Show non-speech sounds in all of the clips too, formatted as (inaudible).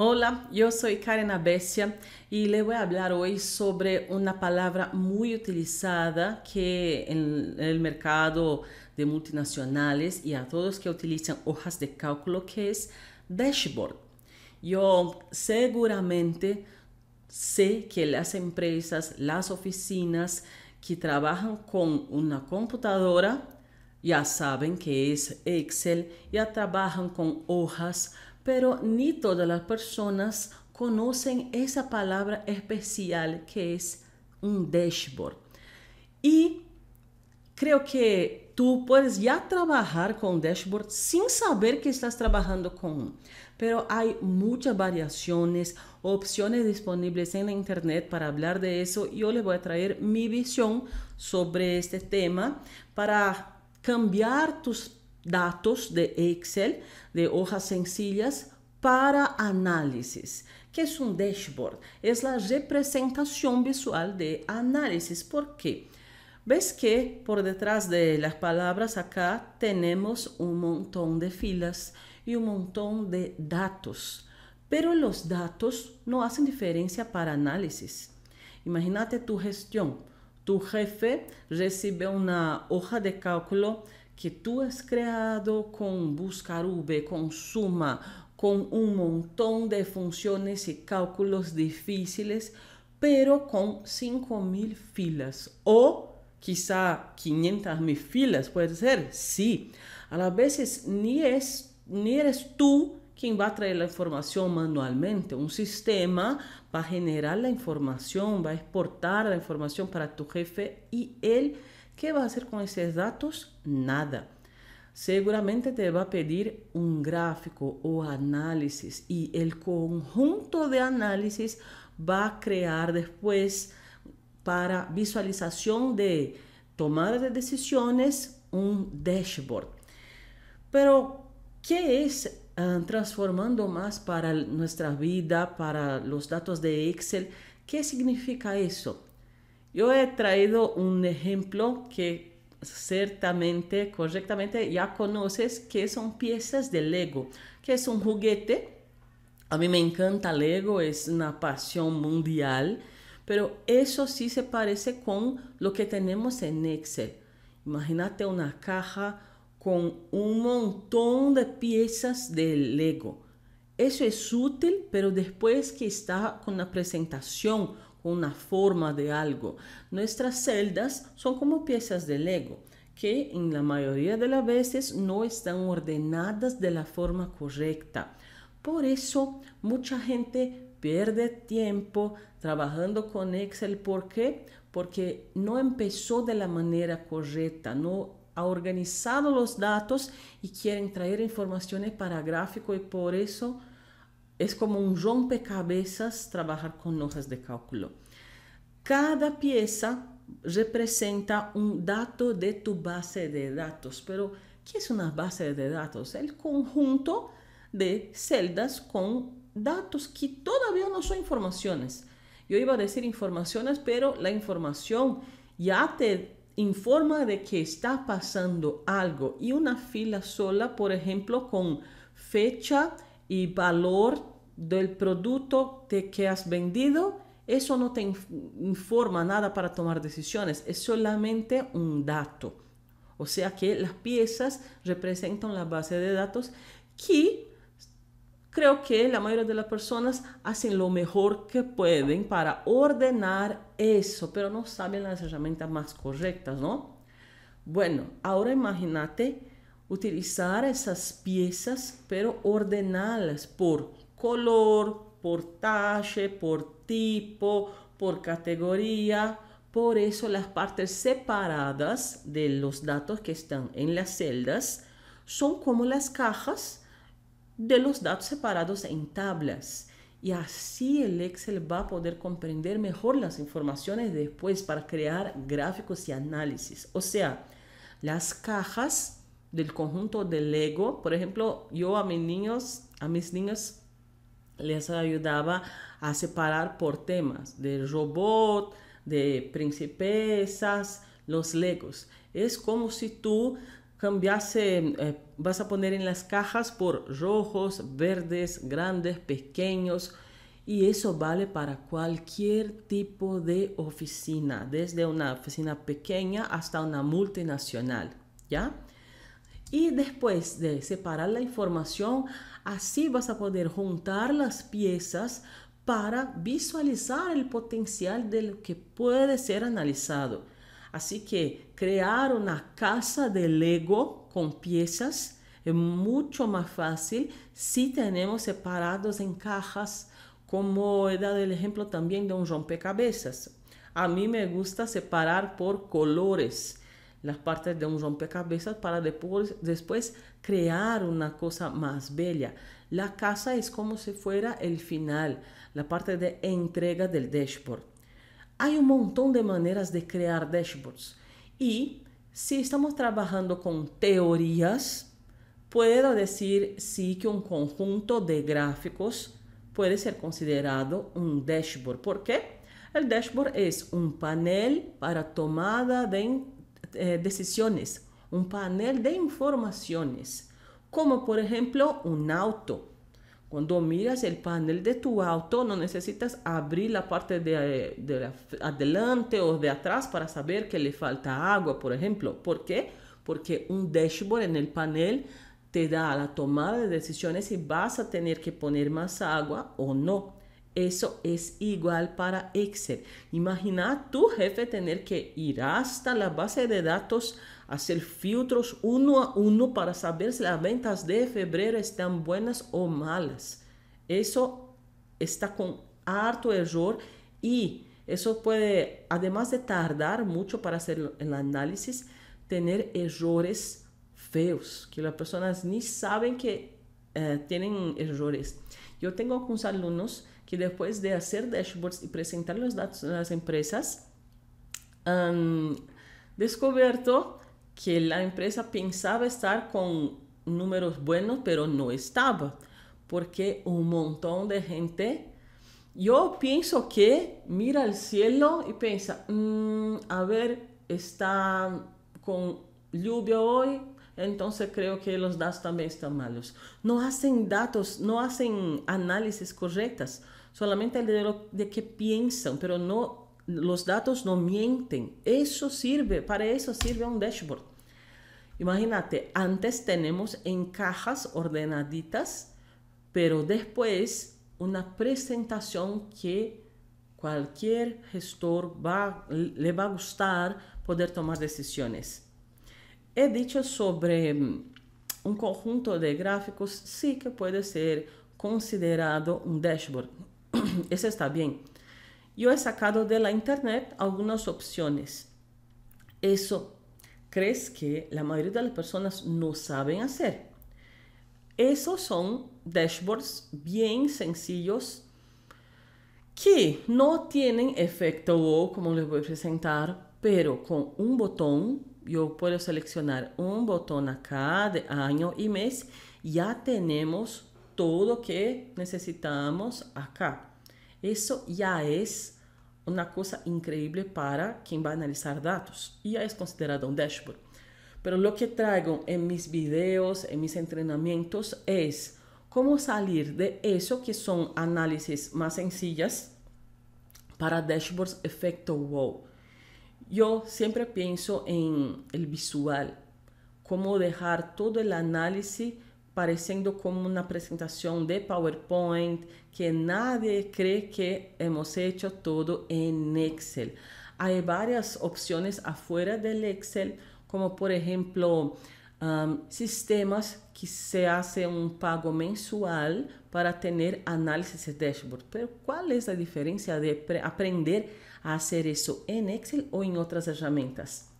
Hola, yo soy Karen Abesia y le voy a hablar hoy sobre una palabra muy utilizada que en el mercado de multinacionales y a todos que utilizan hojas de cálculo que es dashboard. Yo seguramente sé que las empresas, las oficinas que trabajan con una computadora ya saben que es Excel, ya trabajan con hojas pero ni todas las personas conocen esa palabra especial que es un dashboard. Y creo que tú puedes ya trabajar con dashboard sin saber que estás trabajando con pero hay muchas variaciones, opciones disponibles en la internet para hablar de eso. Yo les voy a traer mi visión sobre este tema para cambiar tus datos de Excel, de hojas sencillas, para análisis. ¿Qué es un dashboard? Es la representación visual de análisis. ¿Por qué? Ves que por detrás de las palabras acá tenemos un montón de filas y un montón de datos, pero los datos no hacen diferencia para análisis. Imagínate tu gestión. Tu jefe recibe una hoja de cálculo que tú has creado con Buscarube, con Suma, con un montón de funciones y cálculos difíciles, pero con 5.000 filas o quizá mil filas, puede ser, sí. A las veces ni, es, ni eres tú quien va a traer la información manualmente. Un sistema va a generar la información, va a exportar la información para tu jefe y él ¿Qué va a hacer con esos datos? Nada. Seguramente te va a pedir un gráfico o análisis y el conjunto de análisis va a crear después para visualización de tomar de decisiones un dashboard. Pero, ¿qué es ah, transformando más para nuestra vida, para los datos de Excel? ¿Qué significa eso? Yo he traído un ejemplo que ciertamente, correctamente, ya conoces que son piezas de Lego, que es un juguete. A mí me encanta Lego, es una pasión mundial, pero eso sí se parece con lo que tenemos en Excel. Imagínate una caja con un montón de piezas de Lego. Eso es útil, pero después que está con la presentación una forma de algo. Nuestras celdas son como piezas de Lego que en la mayoría de las veces no están ordenadas de la forma correcta. Por eso mucha gente pierde tiempo trabajando con Excel. ¿Por qué? Porque no empezó de la manera correcta, no ha organizado los datos y quieren traer informaciones para gráfico y por eso es como un rompecabezas trabajar con hojas de cálculo. Cada pieza representa un dato de tu base de datos, pero ¿qué es una base de datos? El conjunto de celdas con datos que todavía no son informaciones. Yo iba a decir informaciones, pero la información ya te informa de que está pasando algo y una fila sola, por ejemplo, con fecha, y valor del producto que has vendido, eso no te informa nada para tomar decisiones, es solamente un dato. O sea que las piezas representan la base de datos que creo que la mayoría de las personas hacen lo mejor que pueden para ordenar eso, pero no saben las herramientas más correctas, ¿no? Bueno, ahora imagínate utilizar esas piezas, pero ordenarlas por color, por talle, por tipo, por categoría. Por eso las partes separadas de los datos que están en las celdas son como las cajas de los datos separados en tablas. Y así el Excel va a poder comprender mejor las informaciones después para crear gráficos y análisis. O sea, las cajas del conjunto de Lego, Por ejemplo, yo a mis niños, a mis niños les ayudaba a separar por temas de robot, de princesas, los legos. Es como si tú cambiase, eh, vas a poner en las cajas por rojos, verdes, grandes, pequeños. Y eso vale para cualquier tipo de oficina, desde una oficina pequeña hasta una multinacional, ¿ya? Y después de separar la información, así vas a poder juntar las piezas para visualizar el potencial de lo que puede ser analizado. Así que crear una casa de Lego con piezas es mucho más fácil si tenemos separados en cajas, como he dado el ejemplo también de un rompecabezas. A mí me gusta separar por colores las partes de un rompecabezas para después, crear una cosa más bella. La casa es como si fuera el final, la parte de entrega del dashboard. Hay un montón de maneras de crear dashboards y si estamos trabajando con teorías, puedo decir sí que un conjunto de gráficos puede ser considerado un dashboard. ¿Por qué? El dashboard es un panel para tomada de eh, decisiones, un panel de informaciones, como por ejemplo un auto. Cuando miras el panel de tu auto, no necesitas abrir la parte de, adelante o de atrás para saber que le falta agua, por ejemplo. ¿Por qué? Porque un dashboard en el panel te da la tomada de decisiones si vas a tener que poner más agua o no. Eso es igual para Excel. Imagina tu jefe tener que ir hasta la base de datos, hacer filtros uno a uno para saber si las ventas de febrero están buenas o malas. Eso está con harto error y eso puede, además de tardar mucho para hacer el análisis, tener errores feos que las personas ni saben que eh, tienen errores. Yo tengo algunos alumnos que después de hacer dashboards y presentar los datos a las empresas, han descubierto que la empresa pensaba estar con números buenos, pero no estaba, porque un montón de gente, yo pienso que mira al cielo y piensa, mm, a ver, está con lluvia hoy, entonces creo que los datos también están malos. No hacen datos, no hacen análisis correctas solamente el de que piensan, pero no los datos no mienten. Eso sirve, para eso sirve un dashboard. Imagínate, antes tenemos en cajas ordenaditas, pero después una presentación que cualquier gestor le va a gustar poder tomar decisiones. He dicho sobre mm, un conjunto de gráficos, sí que puede ser considerado un dashboard. (clears throat) Eso está bien. Yo he sacado de la internet algunas opciones. Eso crees que la mayoría de las personas no saben hacer. Esos son dashboards bien sencillos que no tienen efecto o como les voy a presentar, pero con un botón, yo puedo seleccionar un botón acá de año y mes, ya tenemos todo que necesitamos acá. Eso ya es una cosa increíble para quien va a analizar datos. y Ya es considerado un dashboard. Pero lo que traigo en mis videos, en mis entrenamientos, es cómo salir de eso que son análisis más sencillas para dashboards efecto wow. Yo siempre pienso en el visual, cómo dejar todo el análisis pareciendo como una presentación de PowerPoint, que nadie cree que hemos hecho todo en Excel. Hay varias opciones afuera del Excel, como por ejemplo um, sistemas que se hace un pago mensual para tener análisis de dashboard. Pero ¿cuál es la diferencia de aprender a hacer eso en Excel o en otras herramientas?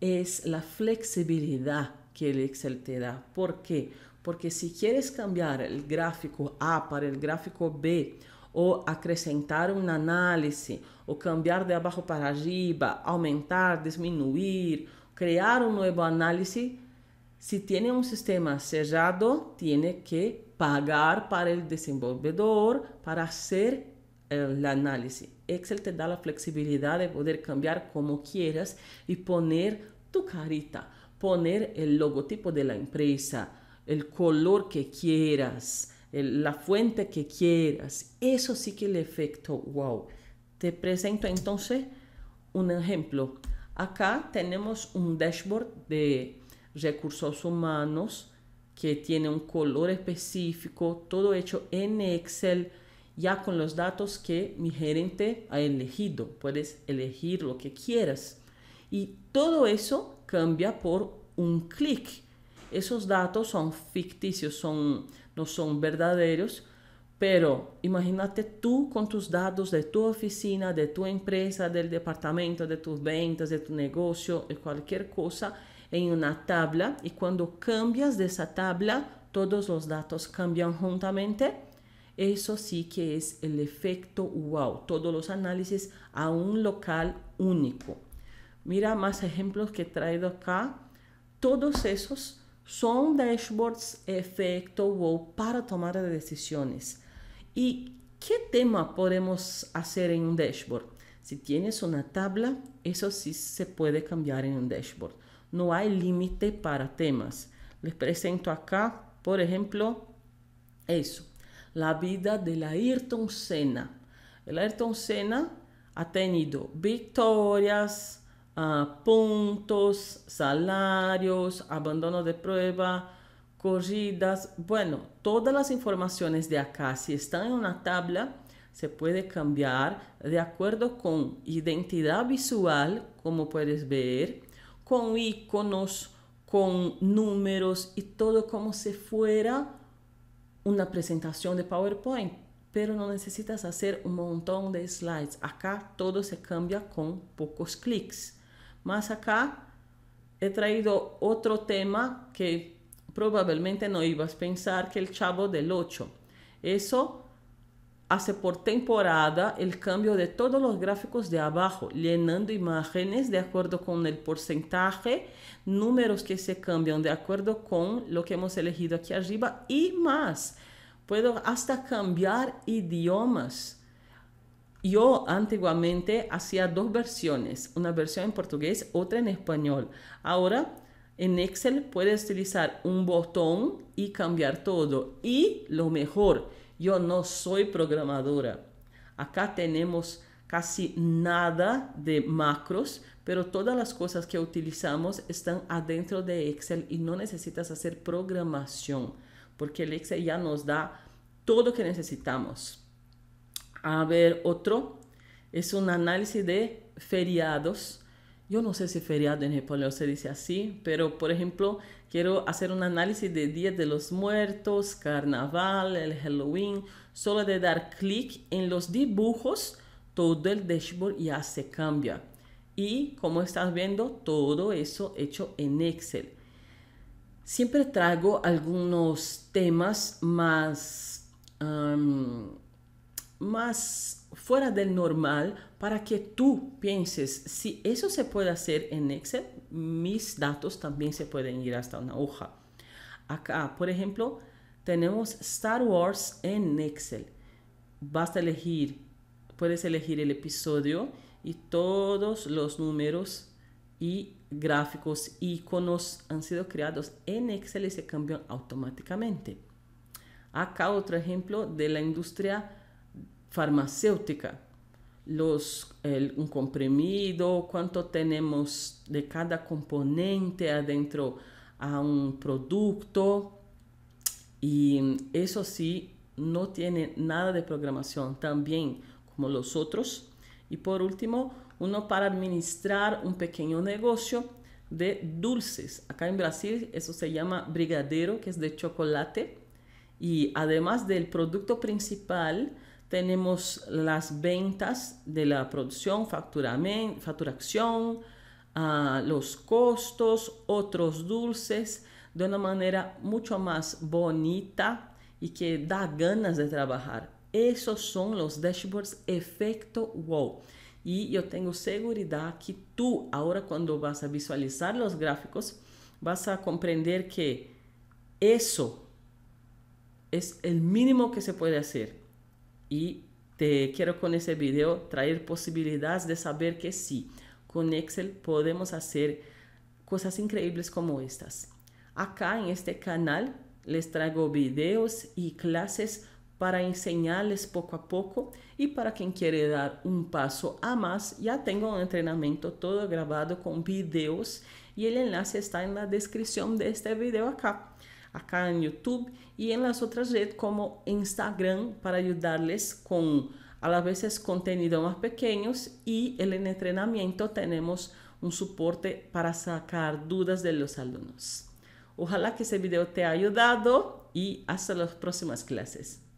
Es la flexibilidad que el Excel te da. ¿Por qué? Porque si quieres cambiar el gráfico A para el gráfico B, o acrecentar un análisis, o cambiar de abajo para arriba, aumentar, disminuir, crear un nuevo análisis, si tiene un sistema cerrado, tiene que pagar para el desenvolvedor para hacer el análisis. Excel te da la flexibilidad de poder cambiar como quieras y poner tu carita, poner el logotipo de la empresa, el color que quieras, la fuente que quieras. Eso sí que el efecto wow. Te presento entonces un ejemplo. Acá tenemos un dashboard de recursos humanos que tiene un color específico, todo hecho en Excel, ya con los datos que mi gerente ha elegido. Puedes elegir lo que quieras. Y todo eso cambia por un clic esos datos son ficticios, son, no son verdaderos, pero imagínate tú con tus datos de tu oficina, de tu empresa, del departamento, de tus ventas, de tu negocio, de cualquier cosa en una tabla y cuando cambias de esa tabla, todos los datos cambian juntamente. Eso sí que es el efecto wow, todos los análisis a un local único. Mira más ejemplos que he traído acá. Todos esos son dashboards efecto wow para tomar decisiones. ¿Y qué tema podemos hacer en un dashboard? Si tienes una tabla, eso sí se puede cambiar en un dashboard. No hay límite para temas. Les presento acá, por ejemplo, eso. La vida de la Ayrton Senna. El Ayrton Senna ha tenido victorias, puntos, salarios, abandono de prueba, corridas. Bueno, todas las informaciones de acá, si están en una tabla, se puede cambiar de acuerdo con identidad visual, como puedes ver, con iconos, con números y todo como si fuera una presentación de PowerPoint, pero no necesitas hacer un montón de slides. Acá todo se cambia con pocos clics. Más acá he traído otro tema que probablemente no ibas a pensar, que el Chavo del 8. Eso hace por temporada el cambio de todos los gráficos de abajo, llenando imágenes de acuerdo con el porcentaje, números que se cambian de acuerdo con lo que hemos elegido aquí arriba y más. Puedo hasta cambiar idiomas yo antiguamente hacía dos versiones, una versión en portugués, otra en español. Ahora en Excel puedes utilizar un botón y cambiar todo. Y lo mejor, yo no soy programadora. Acá tenemos casi nada de macros, pero todas las cosas que utilizamos están adentro de Excel y no necesitas hacer programación, porque el Excel ya nos da todo lo que necesitamos. A ver, otro es un análisis de feriados. Yo no sé si feriado en español se dice así, pero por ejemplo, quiero hacer un análisis de Día de los Muertos, Carnaval, el Halloween, solo de dar clic en los dibujos, todo el dashboard ya se cambia. Y como estás viendo, todo eso hecho en Excel. Siempre traigo algunos temas más más fuera del normal para que tú pienses, si eso se puede hacer en Excel, mis datos también se pueden ir hasta una hoja. Acá, por ejemplo, tenemos Star Wars en Excel. Basta elegir, puedes elegir el episodio y todos los números y gráficos, iconos han sido creados en Excel y se cambian automáticamente. Acá otro ejemplo de la industria farmacéutica, los, un comprimido, cuánto tenemos de cada componente adentro a un producto. Y eso sí, no tiene nada de programación también como los otros. Y por último, uno para administrar un pequeño negocio de dulces. Acá en Brasil eso se llama brigadero, que es de chocolate. Y además del producto principal, tenemos las ventas de la producción, facturación, ah, los costos, otros dulces, de una manera mucho más bonita y que da ganas de trabajar. Esos son los dashboards efecto wow. Y yo tengo seguridad que tú ahora cuando vas a visualizar los gráficos, vas a comprender que eso es el mínimo que se puede hacer y te quiero con ese video traer posibilidades de saber que sí, con Excel podemos hacer cosas increíbles como estas. Acá en este canal les traigo videos y clases para enseñarles poco a poco y para quien quiere dar un paso a más, ya tengo un entrenamiento todo grabado con videos y el enlace está en la descripción de este video acá acá en YouTube y en las otras redes como Instagram para ayudarles con a las veces contenido más pequeños y el entrenamiento tenemos un soporte para sacar dudas de los alumnos. Ojalá que este video te haya ayudado y hasta las próximas clases.